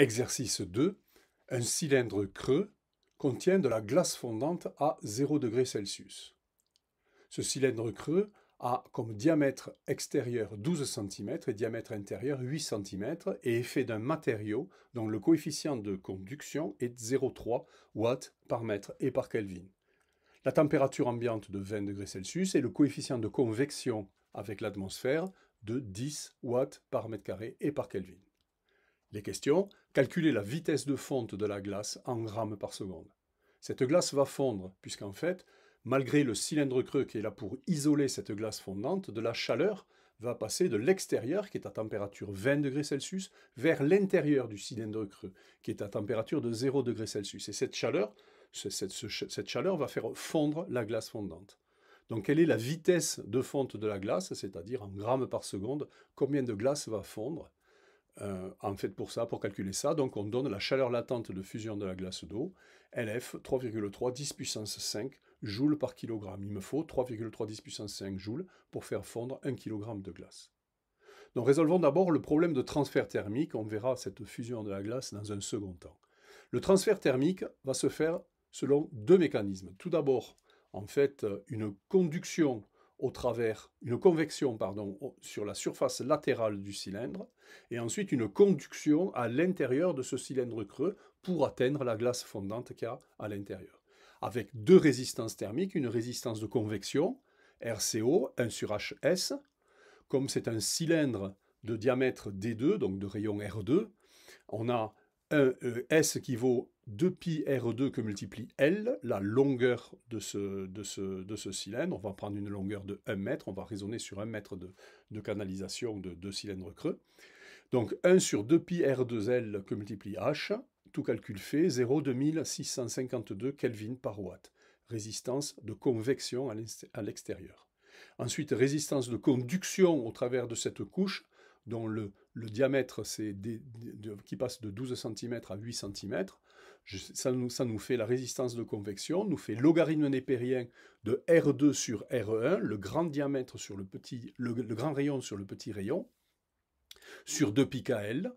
Exercice 2. Un cylindre creux contient de la glace fondante à 0 degré Celsius. Ce cylindre creux a comme diamètre extérieur 12 cm et diamètre intérieur 8 cm et est fait d'un matériau dont le coefficient de conduction est 0,3 watts par mètre et par Kelvin. La température ambiante de 20 degrés Celsius et le coefficient de convection avec l'atmosphère de 10 watts par mètre carré et par Kelvin. Les questions calculer la vitesse de fonte de la glace en grammes par seconde. Cette glace va fondre, puisqu'en fait, malgré le cylindre creux qui est là pour isoler cette glace fondante, de la chaleur va passer de l'extérieur, qui est à température 20 degrés Celsius, vers l'intérieur du cylindre creux, qui est à température de 0 degrés Celsius. Et cette chaleur, cette, chaleur va faire fondre la glace fondante. Donc quelle est la vitesse de fonte de la glace, c'est-à-dire en grammes par seconde, combien de glace va fondre euh, en fait pour ça, pour calculer ça, donc on donne la chaleur latente de fusion de la glace d'eau, LF 3,3 10 puissance 5 joules par kilogramme. Il me faut 3,3 10 puissance 5 joules pour faire fondre 1 kg de glace. Donc résolvons d'abord le problème de transfert thermique, on verra cette fusion de la glace dans un second temps. Le transfert thermique va se faire selon deux mécanismes. Tout d'abord, en fait, une conduction au travers, une convection pardon, sur la surface latérale du cylindre, et ensuite une conduction à l'intérieur de ce cylindre creux pour atteindre la glace fondante qu'il y a à l'intérieur. Avec deux résistances thermiques, une résistance de convection, RCO, 1 sur HS, comme c'est un cylindre de diamètre D2, donc de rayon R2, on a 1, e e S qui vaut 2pi R2 e que multiplie L, la longueur de ce, de ce, cylindre. On va prendre une longueur de 1 mètre, on va raisonner sur 1 mètre de, canalisation de deux cylindres creux. Donc 1 sur 2pi R2L que multiplie H, tout calcul fait, 0,2652 Kelvin par watt, résistance de convection à l'extérieur. Ensuite, résistance de conduction au travers de cette couche, dont le le diamètre c'est qui passe de 12 cm à 8 cm. ça, nous, fait la résistance de convection, nous fait logarithme népérien de R2 sur R1, le grand diamètre sur le petit, le, grand rayon sur le petit rayon, sur 2 l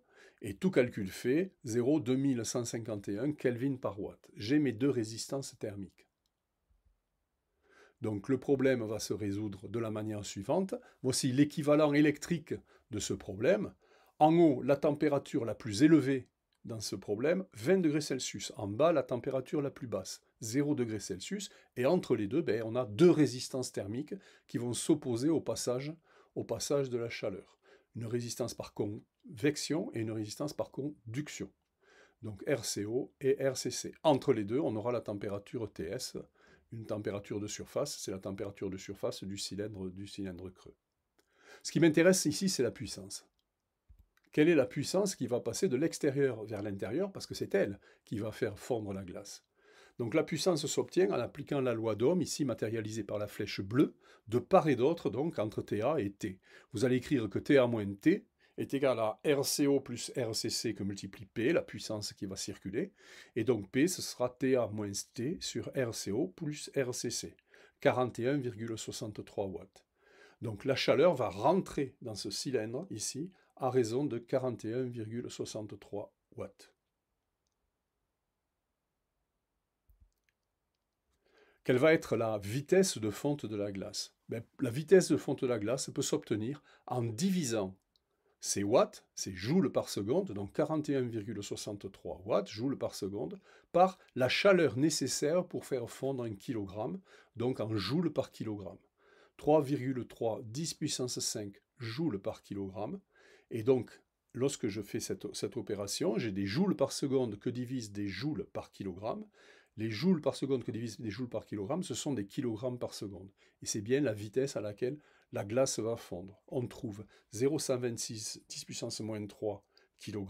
et tout calcul fait, 0,2151 Kelvin par watt. J'ai mes deux résistances thermiques. Donc le problème va se résoudre de la manière suivante. Voici l'équivalent électrique de ce problème. En haut, la température la plus élevée dans ce problème, 20 degrés Celsius. En bas, la température la plus basse, 0 degrés Celsius. Et entre les deux, ben, on a deux résistances thermiques qui vont s'opposer au passage, au passage de la chaleur. Une résistance par convection et une résistance par conduction. Donc RCO et RCC. Entre les deux, on aura la température TS, une température de surface. C'est la température de surface du cylindre, du cylindre creux. Ce qui m'intéresse ici, c'est la puissance quelle est la puissance qui va passer de l'extérieur vers l'intérieur, parce que c'est elle qui va faire fondre la glace. Donc la puissance s'obtient en appliquant la loi d'Ohm, ici matérialisée par la flèche bleue, de part et d'autre, donc entre TA et T. Vous allez écrire que TA moins T est égal à RCO plus RCC que multiplie P, la puissance qui va circuler, et donc P, ce sera TA moins T sur RCO plus RCC, 41,63 watts. Donc la chaleur va rentrer dans ce cylindre ici à raison de 41,63 watts. Quelle va être la vitesse de fonte de la glace ben, La vitesse de fonte de la glace peut s'obtenir en divisant ces watts, ces joules par seconde, donc 41,63 watts, joules par seconde, par la chaleur nécessaire pour faire fondre un kilogramme, donc en joules par kilogramme. 3,3 10 puissance 5 joules par kilogramme, et donc, lorsque je fais cette, opération, j'ai des joules par seconde que divise des joules par kilogramme. Les joules par seconde que divisent des joules par kilogramme, ce sont des kilogrammes par seconde. Et c'est bien la vitesse à laquelle la glace va fondre. On trouve 0,126 10 puissance moins 3 kg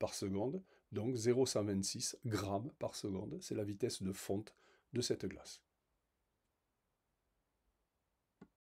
par seconde, donc 0,126 grammes par seconde. C'est la vitesse de fonte de cette glace.